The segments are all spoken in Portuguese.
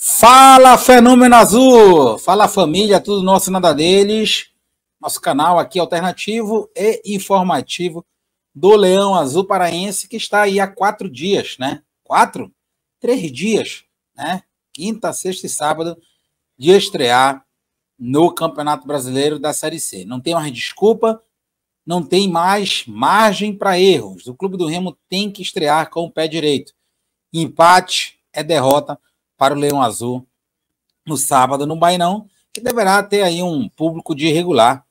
Fala Fenômeno Azul! Fala família, tudo nosso nada deles. Nosso canal aqui alternativo e informativo do Leão Azul Paraense, que está aí há quatro dias, né? Quatro? Três dias, né? Quinta, sexta e sábado, de estrear no Campeonato Brasileiro da Série C. Não tem mais desculpa, não tem mais margem para erros. O Clube do Remo tem que estrear com o pé direito. Empate é derrota para o Leão Azul no sábado no Bainão, que deverá ter aí um público de regular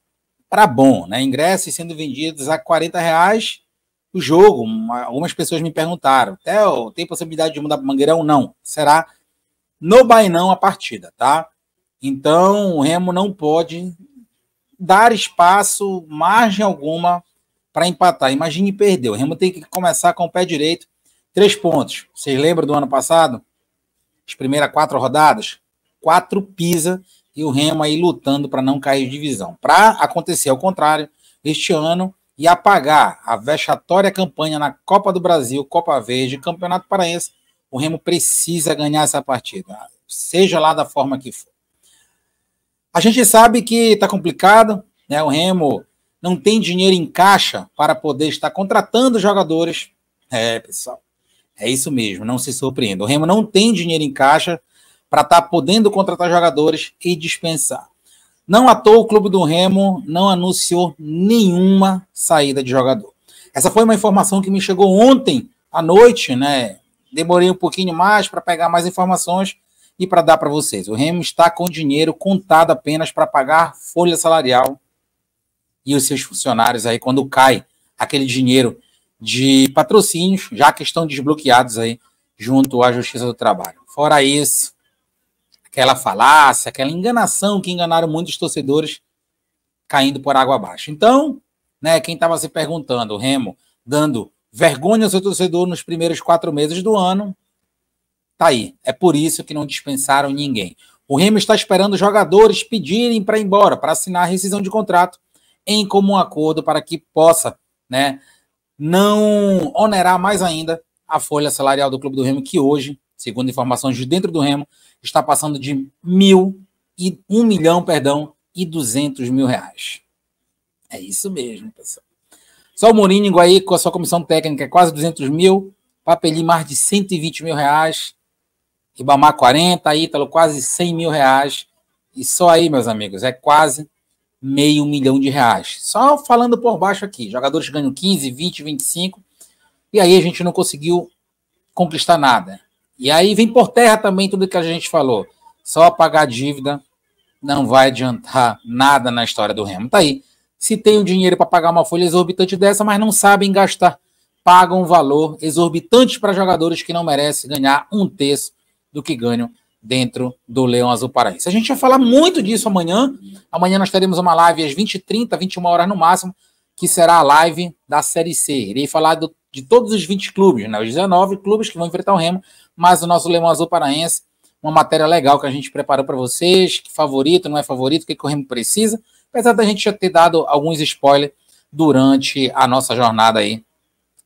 para bom, né? Ingressos sendo vendidos a 40 reais o jogo. Uma, algumas pessoas me perguntaram, tem possibilidade de mudar para Mangueirão? Não. Será no Bainão a partida, tá? Então, o Remo não pode dar espaço, margem alguma para empatar. Imagine perder. O Remo tem que começar com o pé direito, três pontos. Vocês lembram do ano passado? as primeiras quatro rodadas, quatro pisa e o Remo aí lutando para não cair de divisão. Para acontecer ao contrário, este ano e apagar a vexatória campanha na Copa do Brasil, Copa Verde, Campeonato Paraense, o Remo precisa ganhar essa partida, seja lá da forma que for. A gente sabe que está complicado, né? O Remo não tem dinheiro em caixa para poder estar contratando jogadores. É, pessoal. É isso mesmo, não se surpreenda. O Remo não tem dinheiro em caixa para estar tá podendo contratar jogadores e dispensar. Não à toa o clube do Remo não anunciou nenhuma saída de jogador. Essa foi uma informação que me chegou ontem à noite, né? Demorei um pouquinho mais para pegar mais informações e para dar para vocês. O Remo está com dinheiro contado apenas para pagar folha salarial e os seus funcionários aí quando cai aquele dinheiro de patrocínios, já que estão desbloqueados aí junto à Justiça do Trabalho. Fora isso, aquela falácia, aquela enganação que enganaram muitos torcedores caindo por água abaixo. Então, né, quem estava se perguntando, o Remo dando vergonha ao seu torcedor nos primeiros quatro meses do ano, tá aí. É por isso que não dispensaram ninguém. O Remo está esperando jogadores pedirem para ir embora, para assinar a rescisão de contrato em comum acordo para que possa, né, não onerar mais ainda a folha salarial do Clube do Remo, que hoje, segundo informações de dentro do Remo, está passando de mil e um milhão, perdão, e duzentos mil reais. É isso mesmo, pessoal. Só o Mourinho aí, com a sua comissão técnica, é quase 200 mil. Papeli, mais de 120 mil reais. Ribamar, 40. Ítalo, quase 100 mil reais. E só aí, meus amigos, é quase meio milhão de reais. Só falando por baixo aqui, jogadores ganham 15, 20, 25, e aí a gente não conseguiu conquistar nada. E aí vem por terra também tudo que a gente falou. Só pagar dívida não vai adiantar nada na história do Remo. Tá aí. Se tem o dinheiro para pagar uma folha exorbitante dessa, mas não sabem gastar, pagam um valor exorbitante para jogadores que não merecem ganhar um terço do que ganham dentro do Leão Azul Paraense. A gente vai falar muito disso amanhã. Amanhã nós teremos uma live às 20h30, 21 horas no máximo, que será a live da Série C. Irei falar do, de todos os 20 clubes, né? os 19 clubes que vão enfrentar o Remo, mas o nosso Leão Azul Paraense, uma matéria legal que a gente preparou para vocês, que favorito, não é favorito, o que, que o Remo precisa, apesar da gente já ter dado alguns spoilers durante a nossa jornada aí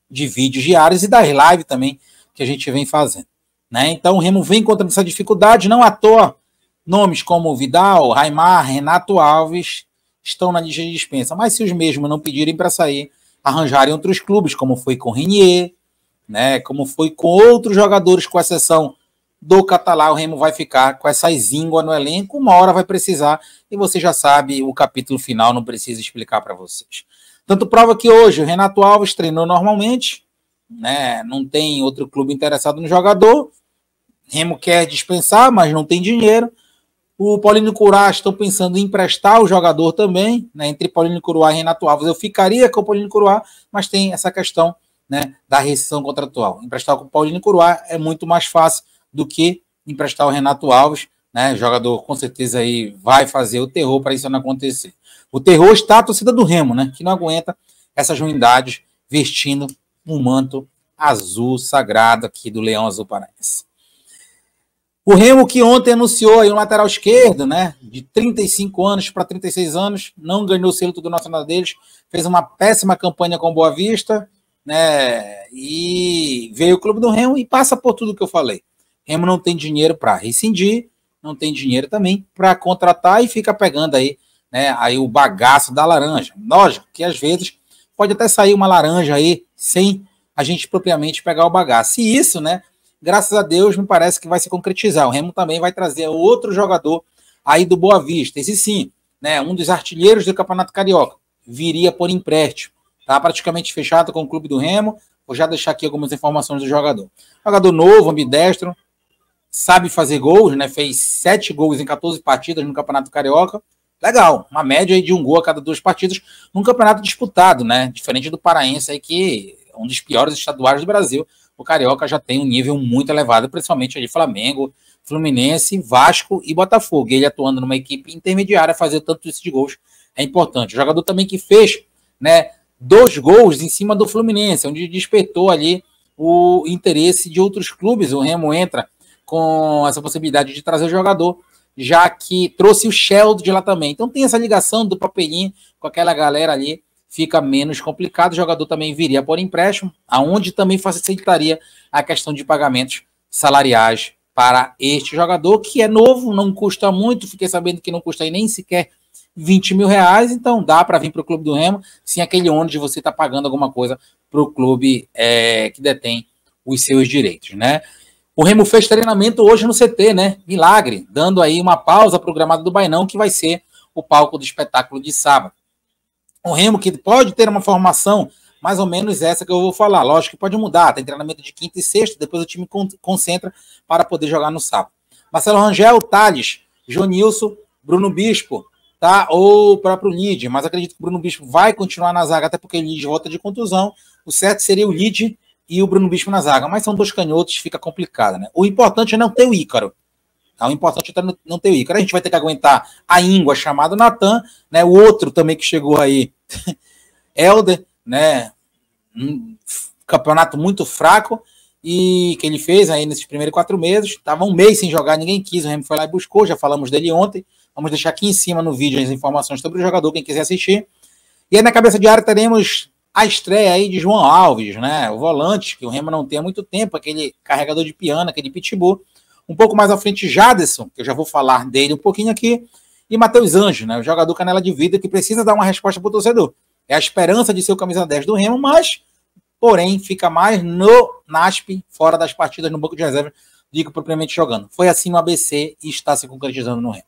de vídeos diários e das lives também que a gente vem fazendo. Né? Então o Remo vem encontrando essa dificuldade, não à toa. Nomes como Vidal, Raimar, Renato Alves estão na lista de dispensa. Mas se os mesmos não pedirem para sair, arranjarem outros clubes, como foi com Renier, né? como foi com outros jogadores, com exceção do Catalá, o Remo vai ficar com essa zíngua no elenco, uma hora vai precisar, e você já sabe o capítulo final, não precisa explicar para vocês. Tanto prova que hoje o Renato Alves treinou normalmente, né? não tem outro clube interessado no jogador, Remo quer dispensar, mas não tem dinheiro. O Paulino Curá estão pensando em emprestar o jogador também, né? Entre Paulino Curá e Renato Alves. Eu ficaria com o Paulino Curá, mas tem essa questão né, da rescisão contratual. Emprestar com o Paulino Curuá é muito mais fácil do que emprestar o Renato Alves, né? Jogador com certeza aí vai fazer o terror para isso não acontecer. O terror está a torcida do Remo, né? Que não aguenta essas ruindades vestindo um manto azul sagrado aqui do Leão Azul Paranaense. O Remo que ontem anunciou aí um lateral esquerdo, né? De 35 anos para 36 anos, não ganhou o selo do Nacional deles, fez uma péssima campanha com Boa Vista, né? E veio o clube do Remo e passa por tudo que eu falei. Remo não tem dinheiro para rescindir, não tem dinheiro também para contratar e fica pegando aí, né? Aí o bagaço da laranja. Lógico que às vezes pode até sair uma laranja aí sem a gente propriamente pegar o bagaço. E isso, né? graças a Deus, me parece que vai se concretizar. O Remo também vai trazer outro jogador aí do Boa Vista. Esse sim, né, um dos artilheiros do Campeonato Carioca, viria por empréstimo. Tá praticamente fechado com o clube do Remo. Vou já deixar aqui algumas informações do jogador. Jogador novo, ambidestro, sabe fazer gols, né? Fez sete gols em 14 partidas no Campeonato Carioca. Legal, uma média de um gol a cada duas partidas num campeonato disputado, né? Diferente do Paraense aí, que é um dos piores estaduais do Brasil, o Carioca já tem um nível muito elevado, principalmente de Flamengo, Fluminense, Vasco e Botafogo. Ele atuando numa equipe intermediária, fazer tanto isso de gols é importante. O jogador também que fez né, dois gols em cima do Fluminense, onde despertou ali o interesse de outros clubes. O Remo entra com essa possibilidade de trazer o jogador, já que trouxe o Sheldon de lá também. Então tem essa ligação do papelinho com aquela galera ali fica menos complicado. O jogador também viria por empréstimo, aonde também facilitaria a questão de pagamentos salariais para este jogador, que é novo, não custa muito. Fiquei sabendo que não custa nem sequer 20 mil reais, então dá para vir para o Clube do Remo sem aquele ônibus de você estar tá pagando alguma coisa para o clube é, que detém os seus direitos, né? O Remo fez treinamento hoje no CT, né? Milagre, dando aí uma pausa programada do Bainão, que vai ser o palco do espetáculo de sábado o Remo que pode ter uma formação mais ou menos essa que eu vou falar. Lógico que pode mudar, tem treinamento de quinta e sexta, depois o time concentra para poder jogar no sábado. Marcelo Rangel, Thales, Jonilson, Bruno Bispo, tá? Ou o próprio Lid, mas acredito que o Bruno Bispo vai continuar na zaga, até porque o Lid volta de contusão. O certo seria o Lid e o Bruno Bispo na zaga, mas são dois canhotos, fica complicado, né? O importante é não ter o Ícaro. Tá? É o importante é não ter o Ícaro. A gente vai ter que aguentar a íngua chamada Natan, né? o outro também que chegou aí, Helder, né? um campeonato muito fraco e que ele fez aí nesses primeiros quatro meses. Estava um mês sem jogar, ninguém quis, o Remy foi lá e buscou, já falamos dele ontem. Vamos deixar aqui em cima no vídeo as informações sobre o jogador, quem quiser assistir. E aí na cabeça de área teremos a estreia aí de João Alves, né? O volante, que o Remo não tem há muito tempo, aquele carregador de piano, aquele pitbull. Um pouco mais à frente, Jaderson, que eu já vou falar dele um pouquinho aqui, e Matheus Anjo, né, o jogador canela de vida que precisa dar uma resposta para o torcedor. É a esperança de ser o camisa 10 do Remo, mas, porém, fica mais no NASP, fora das partidas no banco de reserva, digo propriamente jogando. Foi assim o ABC e está se concretizando no Remo.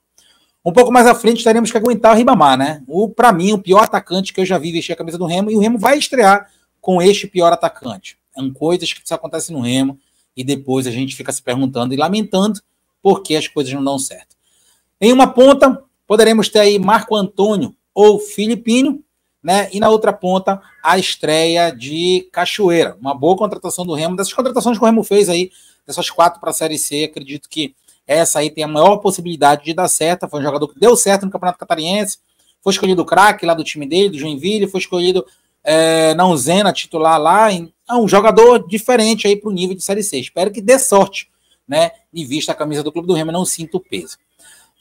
Um pouco mais à frente, teremos que aguentar o Ribamar, né? O, para mim, o pior atacante que eu já vi vestir a camisa do Remo, e o Remo vai estrear com este pior atacante. São coisas que isso acontece no Remo e depois a gente fica se perguntando e lamentando por que as coisas não dão certo. Em uma ponta, poderemos ter aí Marco Antônio ou Filipinho, né? E na outra ponta, a estreia de Cachoeira. Uma boa contratação do Remo. Dessas contratações que o Remo fez aí, dessas quatro para a Série C, acredito que essa aí tem a maior possibilidade de dar certo. Foi um jogador que deu certo no Campeonato Catariense, foi escolhido o craque lá do time dele, do Joinville, foi escolhido é, na Uzena titular lá, em, a ah, um jogador diferente aí para o nível de Série C. Espero que dê sorte, né? Em vista a camisa do Clube do Remo, não sinto peso.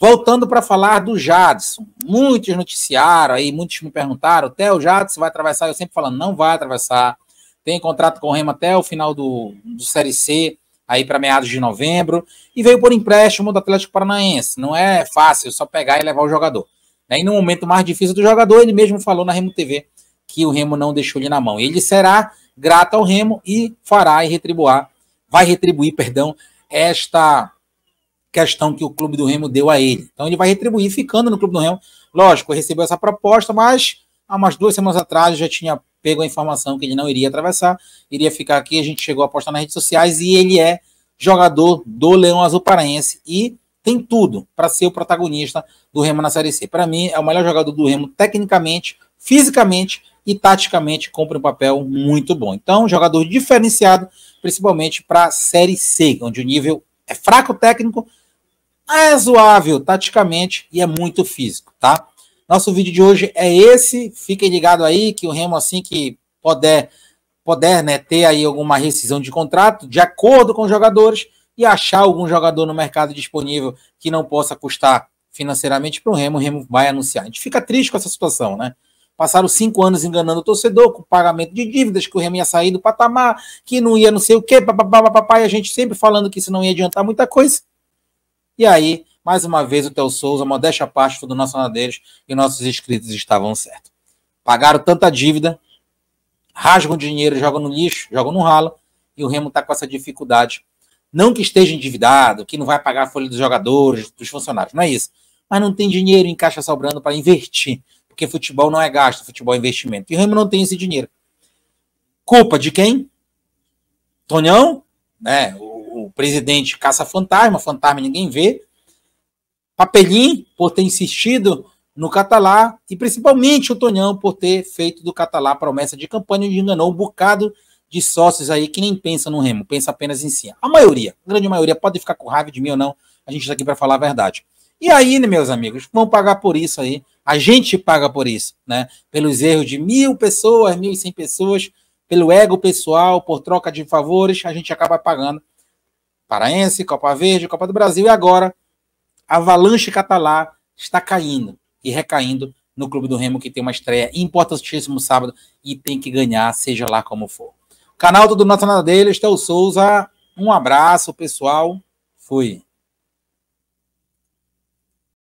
Voltando para falar do Jadson. Muitos noticiaram aí, muitos me perguntaram, até o Jadson vai atravessar? Eu sempre falando, não vai atravessar. Tem contrato com o Remo até o final do, do Série C, aí para meados de novembro. E veio por empréstimo do Atlético Paranaense. Não é fácil só pegar e levar o jogador. Né? E no momento mais difícil do jogador, ele mesmo falou na Remo TV que o Remo não deixou ele na mão. Ele será grata ao Remo e fará e retribuar, vai retribuir, perdão, esta questão que o Clube do Remo deu a ele. Então ele vai retribuir ficando no Clube do Remo. Lógico, recebeu essa proposta, mas há umas duas semanas atrás já tinha pego a informação que ele não iria atravessar, iria ficar aqui, a gente chegou a postar nas redes sociais e ele é jogador do Leão Azul Paraense e tem tudo para ser o protagonista do Remo na Série C. Para mim, é o melhor jogador do Remo tecnicamente, fisicamente e taticamente cumpre um papel muito bom. Então, jogador diferenciado, principalmente para a Série C, onde o nível é fraco técnico, é zoável taticamente e é muito físico, tá? Nosso vídeo de hoje é esse. Fiquem ligados aí que o Remo, assim que puder, puder né, ter aí alguma rescisão de contrato, de acordo com os jogadores, e achar algum jogador no mercado disponível que não possa custar financeiramente para o Remo, o Remo vai anunciar. A gente fica triste com essa situação, né? Passaram cinco anos enganando o torcedor com pagamento de dívidas, que o Remo ia sair do patamar, que não ia não sei o quê, papapá, papapá, e a gente sempre falando que isso não ia adiantar muita coisa. E aí, mais uma vez, o Theo Souza, modéstia à parte, tudo nosso nadeiros e nossos inscritos estavam certos. Pagaram tanta dívida, rasgam dinheiro, jogam no lixo, jogam no ralo, e o Remo está com essa dificuldade. Não que esteja endividado, que não vai pagar a folha dos jogadores, dos funcionários, não é isso. Mas não tem dinheiro em caixa sobrando para investir porque futebol não é gasto, futebol é investimento. E o Remo não tem esse dinheiro. Culpa de quem? Tonhão, né? O, o presidente caça fantasma, fantasma ninguém vê. Papelim, por ter insistido no Catalá, e principalmente o Tonhão por ter feito do Catalá promessa de campanha e enganou um bocado de sócios aí que nem pensam no Remo, pensa apenas em si. A maioria, a grande maioria, pode ficar com raiva de mim ou não, a gente está aqui para falar a verdade. E aí, meus amigos, vão pagar por isso aí a gente paga por isso, né? Pelos erros de mil pessoas, mil e cem pessoas, pelo ego pessoal, por troca de favores, a gente acaba pagando. Paraense, Copa Verde, Copa do Brasil e agora a avalanche catalá está caindo e recaindo no Clube do Remo, que tem uma estreia importantíssima sábado e tem que ganhar, seja lá como for. Canal do Nota Nada Dele, Estel Souza, um abraço, pessoal. Fui.